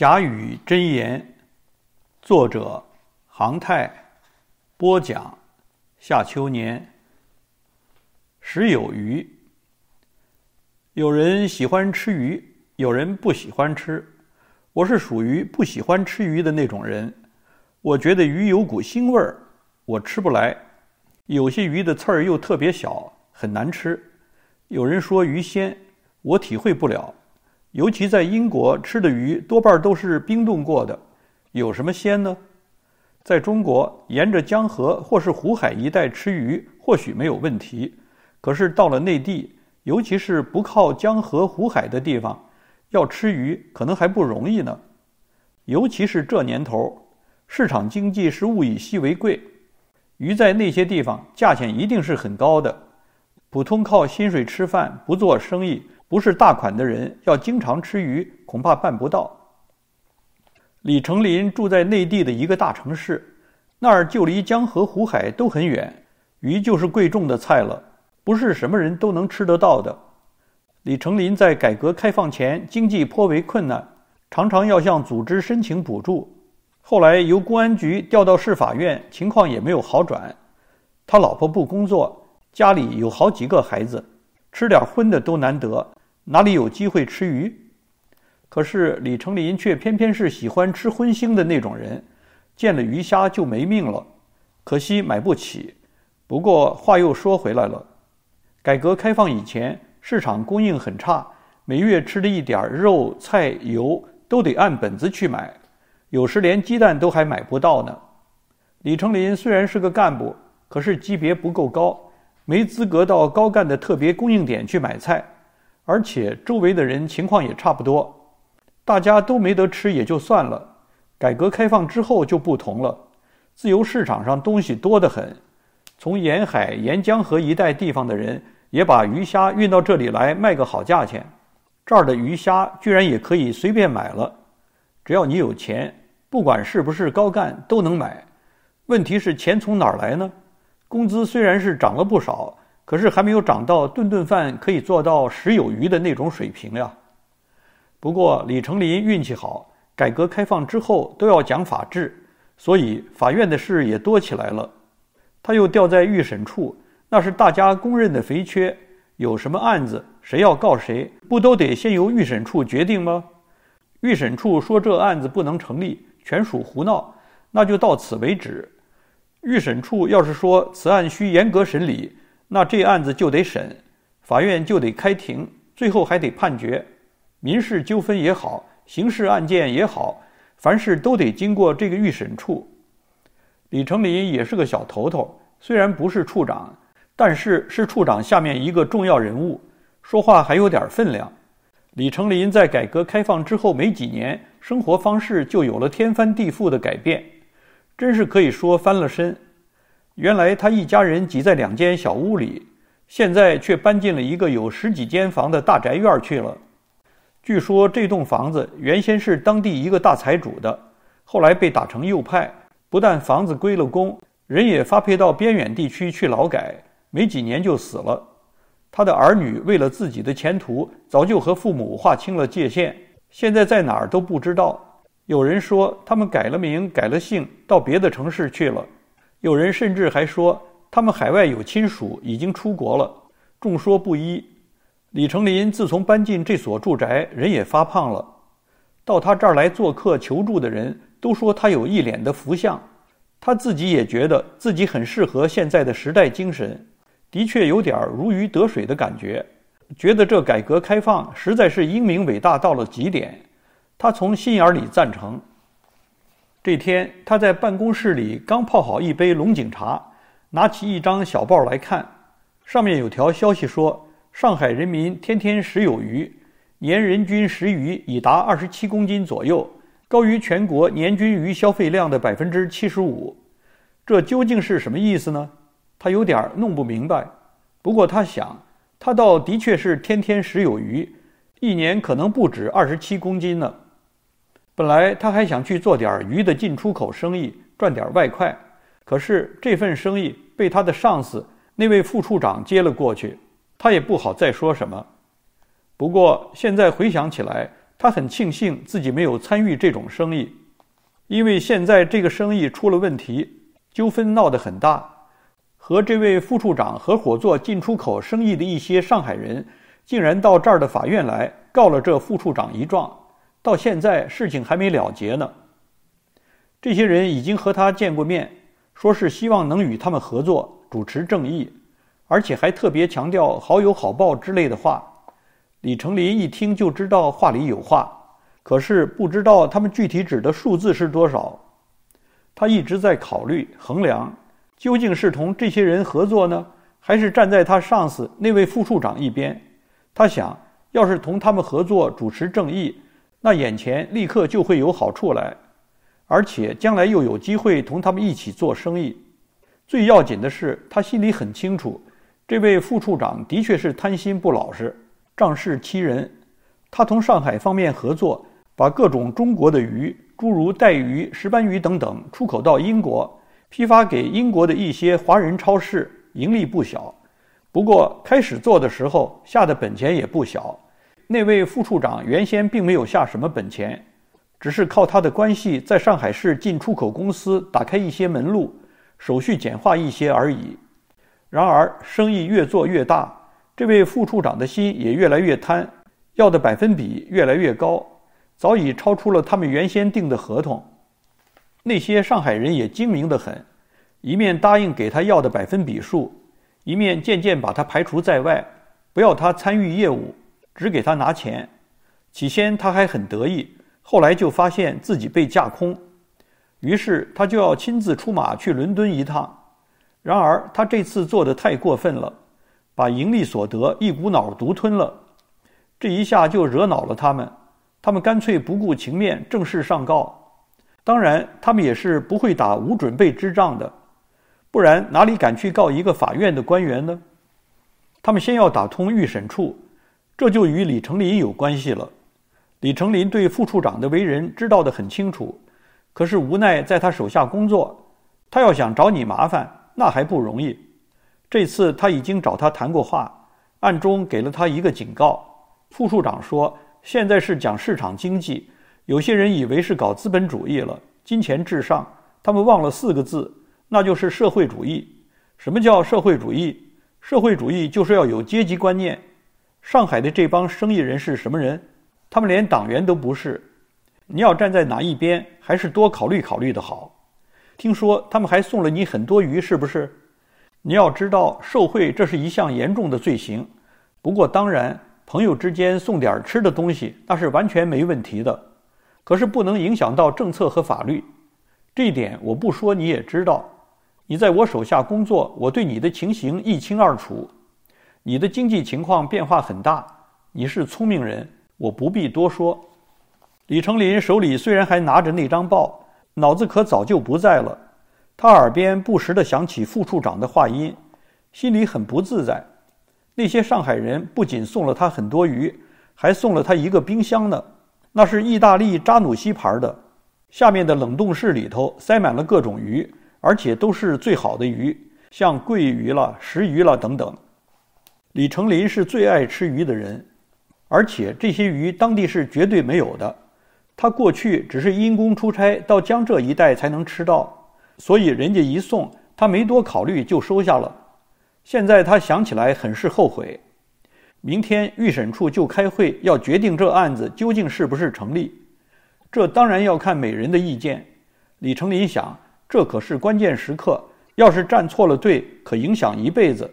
甲雨真言，作者杭泰播讲，夏秋年。食有鱼。有人喜欢吃鱼，有人不喜欢吃。我是属于不喜欢吃鱼的那种人。我觉得鱼有股腥味儿，我吃不来。有些鱼的刺儿又特别小，很难吃。有人说鱼鲜，我体会不了。尤其在英国吃的鱼多半都是冰冻过的，有什么鲜呢？在中国沿着江河或是湖海一带吃鱼或许没有问题，可是到了内地，尤其是不靠江河湖海的地方，要吃鱼可能还不容易呢。尤其是这年头，市场经济是物以稀为贵，鱼在那些地方价钱一定是很高的。普通靠薪水吃饭不做生意。不是大款的人，要经常吃鱼，恐怕办不到。李成林住在内地的一个大城市，那儿就离江河湖海都很远，鱼就是贵重的菜了，不是什么人都能吃得到的。李成林在改革开放前经济颇为困难，常常要向组织申请补助。后来由公安局调到市法院，情况也没有好转。他老婆不工作，家里有好几个孩子，吃点荤的都难得。哪里有机会吃鱼？可是李成林却偏偏是喜欢吃荤腥的那种人，见了鱼虾就没命了。可惜买不起。不过话又说回来了，改革开放以前，市场供应很差，每月吃的一点儿肉菜油都得按本子去买，有时连鸡蛋都还买不到呢。李成林虽然是个干部，可是级别不够高，没资格到高干的特别供应点去买菜。而且周围的人情况也差不多，大家都没得吃也就算了。改革开放之后就不同了，自由市场上东西多得很。从沿海、沿江河一带地方的人也把鱼虾运到这里来卖个好价钱。这儿的鱼虾居然也可以随便买了，只要你有钱，不管是不是高干都能买。问题是钱从哪儿来呢？工资虽然是涨了不少。可是还没有涨到顿顿饭可以做到食有余的那种水平呀。不过李成林运气好，改革开放之后都要讲法治，所以法院的事也多起来了。他又调在预审处，那是大家公认的肥缺。有什么案子，谁要告谁，不都得先由预审处决定吗？预审处说这案子不能成立，全属胡闹，那就到此为止。预审处要是说此案需严格审理，那这案子就得审，法院就得开庭，最后还得判决。民事纠纷也好，刑事案件也好，凡事都得经过这个预审处。李成林也是个小头头，虽然不是处长，但是是处长下面一个重要人物，说话还有点分量。李成林在改革开放之后没几年，生活方式就有了天翻地覆的改变，真是可以说翻了身。原来他一家人挤在两间小屋里，现在却搬进了一个有十几间房的大宅院去了。据说这栋房子原先是当地一个大财主的，后来被打成右派，不但房子归了公，人也发配到边远地区去劳改，没几年就死了。他的儿女为了自己的前途，早就和父母划清了界限，现在在哪儿都不知道。有人说他们改了名改了姓，到别的城市去了。有人甚至还说，他们海外有亲属已经出国了。众说不一。李成林自从搬进这所住宅，人也发胖了。到他这儿来做客求助的人，都说他有一脸的福相。他自己也觉得自己很适合现在的时代精神，的确有点如鱼得水的感觉。觉得这改革开放实在是英明伟大到了极点，他从心眼里赞成。这天，他在办公室里刚泡好一杯龙井茶，拿起一张小报来看，上面有条消息说，上海人民天天食有鱼，年人均食鱼已达二十七公斤左右，高于全国年均鱼消费量的百分之七十五。这究竟是什么意思呢？他有点弄不明白。不过他想，他倒的确是天天食有鱼，一年可能不止二十七公斤呢。本来他还想去做点鱼的进出口生意，赚点外快。可是这份生意被他的上司那位副处长接了过去，他也不好再说什么。不过现在回想起来，他很庆幸自己没有参与这种生意，因为现在这个生意出了问题，纠纷闹得很大，和这位副处长合伙做进出口生意的一些上海人，竟然到这儿的法院来告了这副处长一状。到现在事情还没了结呢。这些人已经和他见过面，说是希望能与他们合作主持正义，而且还特别强调“好友好报”之类的话。李成林一听就知道话里有话，可是不知道他们具体指的数字是多少。他一直在考虑衡量，究竟是同这些人合作呢，还是站在他上司那位副处长一边？他想要是同他们合作主持正义。那眼前立刻就会有好处来，而且将来又有机会同他们一起做生意。最要紧的是，他心里很清楚，这位副处长的确是贪心不老实，仗势欺人。他同上海方面合作，把各种中国的鱼，诸如带鱼、石斑鱼等等，出口到英国，批发给英国的一些华人超市，盈利不小。不过开始做的时候下的本钱也不小。那位副处长原先并没有下什么本钱，只是靠他的关系在上海市进出口公司打开一些门路，手续简化一些而已。然而生意越做越大，这位副处长的心也越来越贪，要的百分比越来越高，早已超出了他们原先定的合同。那些上海人也精明得很，一面答应给他要的百分比数，一面渐渐把他排除在外，不要他参与业务。只给他拿钱，起先他还很得意，后来就发现自己被架空，于是他就要亲自出马去伦敦一趟。然而他这次做的太过分了，把盈利所得一股脑儿独吞了，这一下就惹恼了他们。他们干脆不顾情面，正式上告。当然，他们也是不会打无准备之仗的，不然哪里敢去告一个法院的官员呢？他们先要打通预审处。这就与李成林有关系了。李成林对副处长的为人知道得很清楚，可是无奈在他手下工作，他要想找你麻烦那还不容易。这次他已经找他谈过话，暗中给了他一个警告。副处长说：“现在是讲市场经济，有些人以为是搞资本主义了，金钱至上，他们忘了四个字，那就是社会主义。什么叫社会主义？社会主义就是要有阶级观念。”上海的这帮生意人是什么人？他们连党员都不是。你要站在哪一边，还是多考虑考虑的好。听说他们还送了你很多鱼，是不是？你要知道，受贿这是一项严重的罪行。不过，当然，朋友之间送点吃的东西，那是完全没问题的。可是，不能影响到政策和法律。这一点我不说你也知道。你在我手下工作，我对你的情形一清二楚。你的经济情况变化很大，你是聪明人，我不必多说。李成林手里虽然还拿着那张报，脑子可早就不在了。他耳边不时地响起副处长的话音，心里很不自在。那些上海人不仅送了他很多鱼，还送了他一个冰箱呢。那是意大利扎努西牌的，下面的冷冻室里头塞满了各种鱼，而且都是最好的鱼，像桂鱼了、石鱼了等等。李成林是最爱吃鱼的人，而且这些鱼当地是绝对没有的。他过去只是因公出差到江浙一带才能吃到，所以人家一送，他没多考虑就收下了。现在他想起来很是后悔。明天预审处就开会，要决定这案子究竟是不是成立。这当然要看每人的意见。李成林想，这可是关键时刻，要是站错了队，可影响一辈子。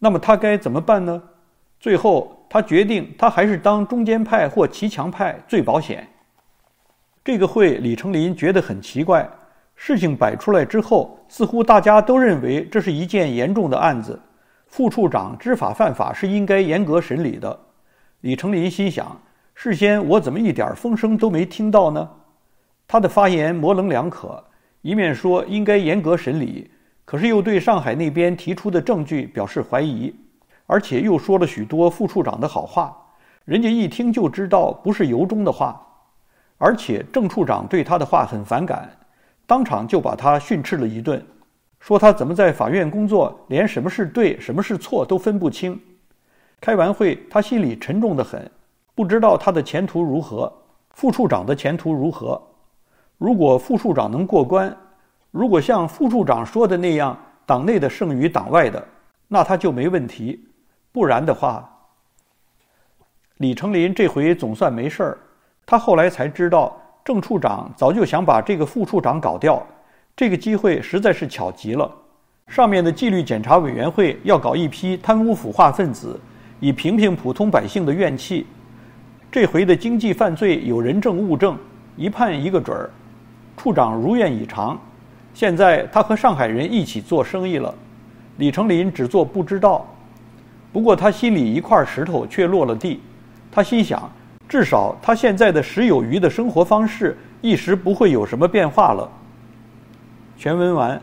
那么他该怎么办呢？最后，他决定，他还是当中间派或骑墙派最保险。这个会，李成林觉得很奇怪。事情摆出来之后，似乎大家都认为这是一件严重的案子。副处长知法犯法，是应该严格审理的。李成林心想：事先我怎么一点风声都没听到呢？他的发言模棱两可，一面说应该严格审理。可是又对上海那边提出的证据表示怀疑，而且又说了许多副处长的好话，人家一听就知道不是由衷的话，而且郑处长对他的话很反感，当场就把他训斥了一顿，说他怎么在法院工作，连什么是对，什么是错都分不清。开完会，他心里沉重的很，不知道他的前途如何，副处长的前途如何。如果副处长能过关。如果像副处长说的那样，党内的胜于党外的，那他就没问题；不然的话，李成林这回总算没事儿。他后来才知道，郑处长早就想把这个副处长搞掉，这个机会实在是巧极了。上面的纪律检查委员会要搞一批贪污腐化分子，以平平普通百姓的怨气。这回的经济犯罪有人证物证，一判一个准儿。处长如愿以偿。现在他和上海人一起做生意了，李成林只做不知道，不过他心里一块石头却落了地，他心想，至少他现在的石有余的生活方式一时不会有什么变化了。全文完。